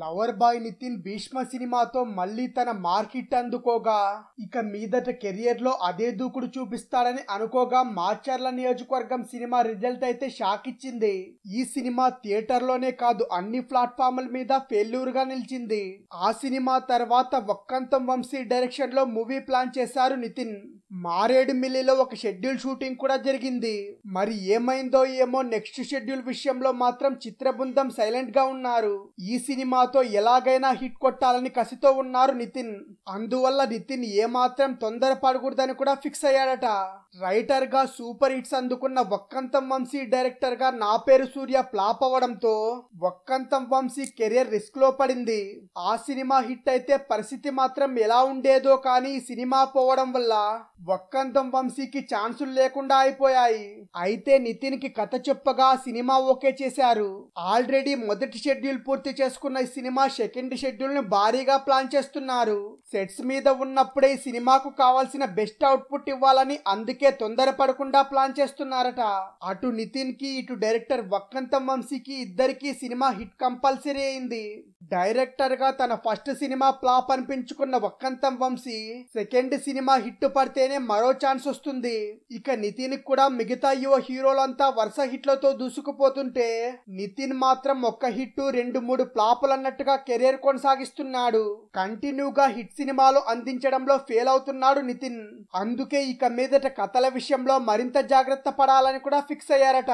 lover boy Nitin Bhishma సినిమాతో మళ్ళీ తన మార్కెట్ అందుకోగా ఇక మీదట కెరియర్లో అదే దూకుడు చూపిస్తాడని అనుకోగా మార్చర్ల నియోజకవర్గం సినిమా రిజల్ట్ అయితే షాక్ ఇచ్చింది ఈ సినిమా థియేటర్లోనే కాదు అన్ని ప్లాట్ఫామ్ల మీద గా నిలిచింది ఆ సినిమా తర్వాత ఒక్కంతం వంశీ డైరెక్షన్లో మూవీ ప్లాన్ చేశారు నితిన్ మారేడుమిల్లిలో ఒక షెడ్యూల్ షూటింగ్ కూడా జరిగింది మరి ఏమైందో ఏమో నెక్స్ట్ షెడ్యూల్ విషయంలో మాత్రం చిత్రబృందం సైలెంట్ గా ఉన్నారు ఈ సినిమాతో ఎలాగైనా హిట్ కొట్టాలని కసితో ఉన్నారు నితిన్ అందువల్ల నితిన్ ఏమాత్రం తొందర పడకూడదని కూడా ఫిక్స్ అయ్యాడట రైటర్ గా సూపర్ హిట్స్ అందుకున్న ఒక్కంతం వంశీ డైరెక్టర్ గా నా పేరు సూర్య ఫ్లాప్ అవడంతో ఒక్కంతం వంశీ కెరీర్ రిస్క్ లో పడింది ఆ సినిమా హిట్ అయితే పరిస్థితి మాత్రం ఎలా ఉండేదో కానీ సినిమా పోవడం వల్ల ఒక్కంతం వంశీకి ఛాన్సులు లేకుండా అయిపోయాయి అయితే నితిన్కి కథ చెప్పగా సినిమా ఓకే చేశారు ఆల్రెడీ మొదటి షెడ్యూల్ పూర్తి చేసుకున్న ఈ సినిమా సెకండ్ షెడ్యూల్ ను భారీగా ప్లాన్ చేస్తున్నారు సెట్స్ మీద ఉన్నప్పుడే ఈ సినిమాకు కావాల్సిన బెస్ట్ అవుట్పుట్ ఇవ్వాలని అందుకే తొందర పడకుండా ప్లాన్ చేస్తున్నారట అటు నితిన్ కి ఇటు డైరెక్టర్ వక్కంతం వంశీకి ఇద్దరికి సినిమా హిట్ కంపల్సరీ అయింది డైరెక్టర్ గా తన ఫస్ట్ సినిమా ప్లాప్ అనిపించుకున్న Vakkantham Vamsi second cinema hit పడితే చేస్తేనే మరో ఛాన్స్ వస్తుంది ఇక నితిన్ కూడా మిగతా యువ హీరోలంతా వరుస హిట్లతో దూసుకుపోతుంటే నితిన్ మాత్రం ఒక్క హిట్ రెండు మూడు ప్లాపులు అన్నట్టుగా కెరీర్ కొనసాగిస్తున్నాడు కంటిన్యూగా హిట్ సినిమాలు అందించడంలో ఫెయిల్ అవుతున్నాడు నితిన్ అందుకే ఇక మీదట కథల విషయంలో మరింత జాగ్రత్త పడాలని కూడా ఫిక్స్ అయ్యారట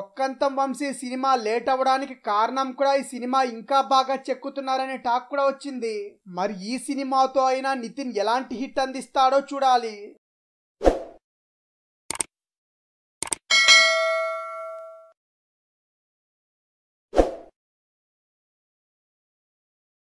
ఒక్కంతం వంశీ సినిమా లేట్ అవడానికి కారణం కూడా ఈ సినిమా ఇంకా బాగా చెక్కుతున్నారనే టాక్ కూడా వచ్చింది మరి ఈ సినిమాతో అయినా నితిన్ ఎలాంటి హిట్ అందిస్తాడో చూడాలి